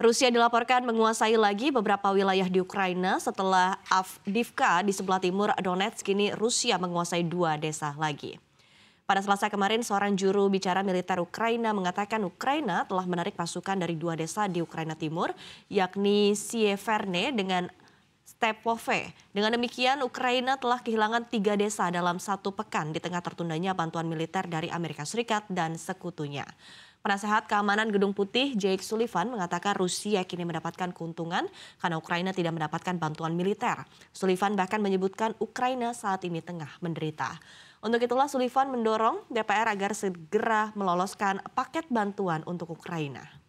Rusia dilaporkan menguasai lagi beberapa wilayah di Ukraina setelah Avdivka di sebelah timur Donetsk kini Rusia menguasai dua desa lagi. Pada selasa kemarin, seorang juru bicara militer Ukraina mengatakan Ukraina telah menarik pasukan dari dua desa di Ukraina Timur, yakni Sieverne dengan Stepove. Dengan demikian, Ukraina telah kehilangan tiga desa dalam satu pekan di tengah tertundanya bantuan militer dari Amerika Serikat dan sekutunya. Penasehat Keamanan Gedung Putih Jake Sullivan mengatakan Rusia kini mendapatkan keuntungan karena Ukraina tidak mendapatkan bantuan militer. Sullivan bahkan menyebutkan Ukraina saat ini tengah menderita. Untuk itulah Sullivan mendorong DPR agar segera meloloskan paket bantuan untuk Ukraina.